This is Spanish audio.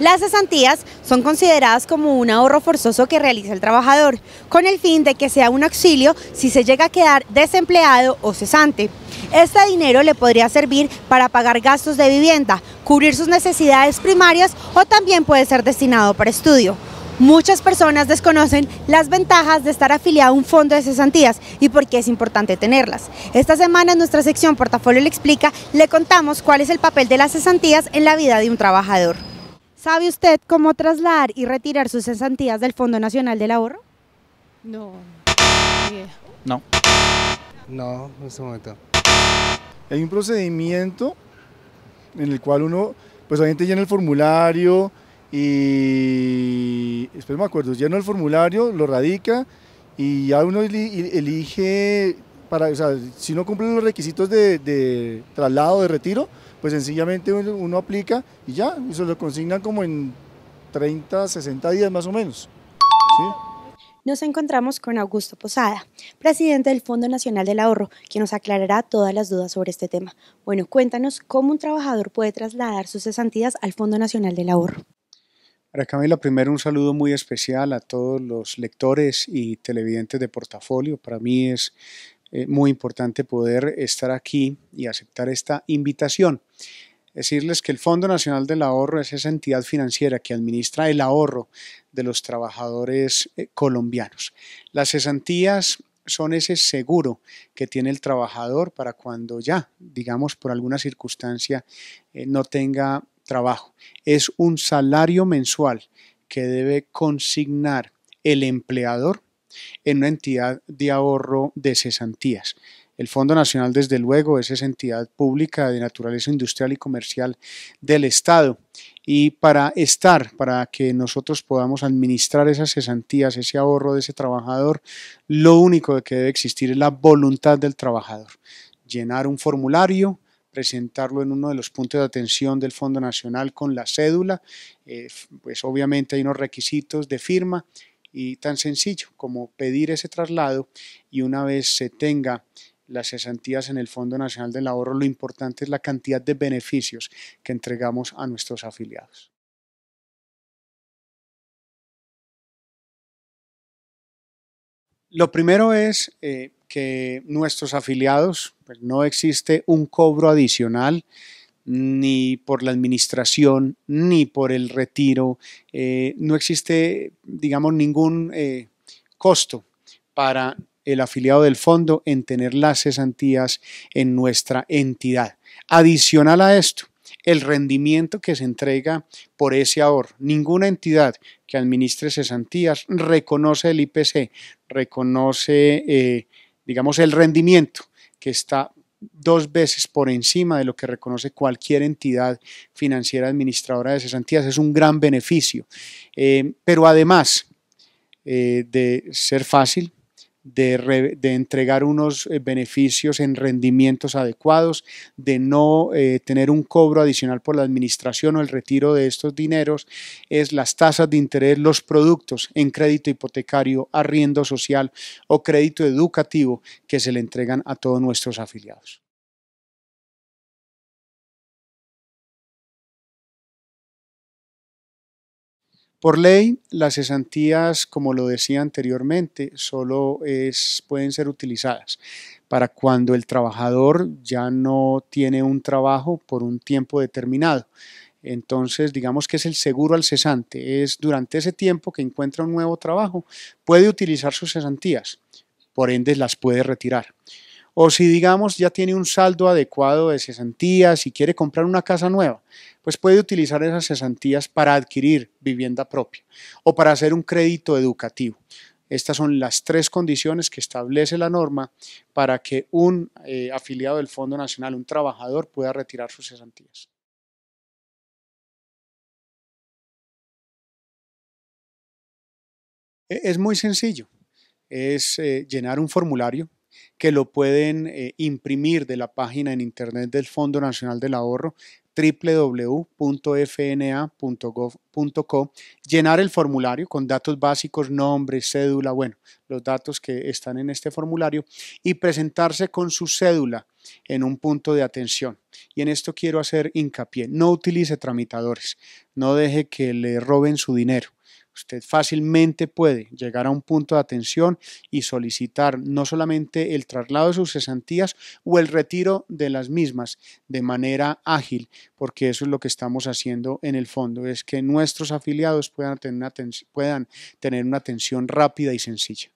Las cesantías son consideradas como un ahorro forzoso que realiza el trabajador, con el fin de que sea un auxilio si se llega a quedar desempleado o cesante. Este dinero le podría servir para pagar gastos de vivienda, cubrir sus necesidades primarias o también puede ser destinado para estudio. Muchas personas desconocen las ventajas de estar afiliado a un fondo de cesantías y por qué es importante tenerlas. Esta semana en nuestra sección Portafolio le explica, le contamos cuál es el papel de las cesantías en la vida de un trabajador. ¿Sabe usted cómo trasladar y retirar sus cesantías del Fondo Nacional del Ahorro? No. No. No, en este momento. Hay un procedimiento en el cual uno, pues obviamente llena el formulario y, espero me acuerdo, llena el formulario, lo radica y ya uno elige, para, o sea, si no cumple los requisitos de, de traslado, de retiro, pues sencillamente uno, aplica y ya, y se lo consignan como en 30, 60 días más o menos. Nos encontramos con Augusto Posada, presidente del Fondo Nacional del Ahorro, que nos aclarará todas las dudas sobre este tema. Bueno, cuéntanos cómo un trabajador puede trasladar sus cesantías al Fondo Nacional del Ahorro. Para Camila, primero un saludo muy especial a todos los lectores y televidentes de portafolio. Para mí es eh, muy importante poder estar aquí y aceptar esta invitación. Decirles que el Fondo Nacional del Ahorro es esa entidad financiera que administra el ahorro de los trabajadores eh, colombianos. Las cesantías son ese seguro que tiene el trabajador para cuando ya, digamos, por alguna circunstancia eh, no tenga trabajo. Es un salario mensual que debe consignar el empleador en una entidad de ahorro de cesantías. El Fondo Nacional, desde luego, es esa entidad pública de naturaleza industrial y comercial del Estado. Y para estar, para que nosotros podamos administrar esas cesantías, ese ahorro de ese trabajador, lo único que debe existir es la voluntad del trabajador. Llenar un formulario, presentarlo en uno de los puntos de atención del Fondo Nacional con la cédula. Eh, pues obviamente hay unos requisitos de firma y tan sencillo como pedir ese traslado y una vez se tenga las cesantías en el Fondo Nacional del Ahorro, lo importante es la cantidad de beneficios que entregamos a nuestros afiliados. Lo primero es eh, que nuestros afiliados, pues, no existe un cobro adicional ni por la administración, ni por el retiro. Eh, no existe, digamos, ningún eh, costo para el afiliado del fondo en tener las cesantías en nuestra entidad. Adicional a esto, el rendimiento que se entrega por ese ahorro. Ninguna entidad que administre cesantías reconoce el IPC, reconoce, eh, digamos, el rendimiento que está dos veces por encima de lo que reconoce cualquier entidad financiera administradora de cesantías. Es un gran beneficio. Eh, pero además eh, de ser fácil, de, entregar unos eh, beneficios en rendimientos adecuados, de no eh, tener un cobro adicional por la administración o el retiro de estos dineros, es las tasas de interés, los productos en crédito hipotecario, arriendo social o crédito educativo que se le entregan a todos nuestros afiliados. Por ley, las cesantías, como lo decía anteriormente, solo es, pueden ser utilizadas para cuando el trabajador ya no tiene un trabajo por un tiempo determinado. Entonces, digamos que es el seguro al cesante, es durante ese tiempo que encuentra un nuevo trabajo, puede utilizar sus cesantías, por ende las puede retirar. O si digamos ya tiene un saldo adecuado de cesantías y quiere comprar una casa nueva, pues puede utilizar esas cesantías para adquirir vivienda propia o para hacer un crédito educativo. Estas son las tres condiciones que establece la norma para que un eh, afiliado del Fondo Nacional, un trabajador, pueda retirar sus cesantías. E-, es muy sencillo, es eh, llenar un formulario que lo pueden eh, imprimir de la página en internet del Fondo Nacional del Ahorro www.fna.gov.co, llenar el formulario con datos básicos, nombre, cédula, bueno, los datos que están en este formulario y presentarse con su cédula en un punto de atención. Y en esto quiero hacer hincapié, no utilice tramitadores, no deje que le roben su dinero Usted fácilmente puede llegar a un punto de atención y solicitar no solamente el traslado de sus cesantías o el retiro de las mismas de manera ágil, porque eso es lo que estamos haciendo en el fondo, es que nuestros afiliados puedan tener una, atención rápida y sencilla.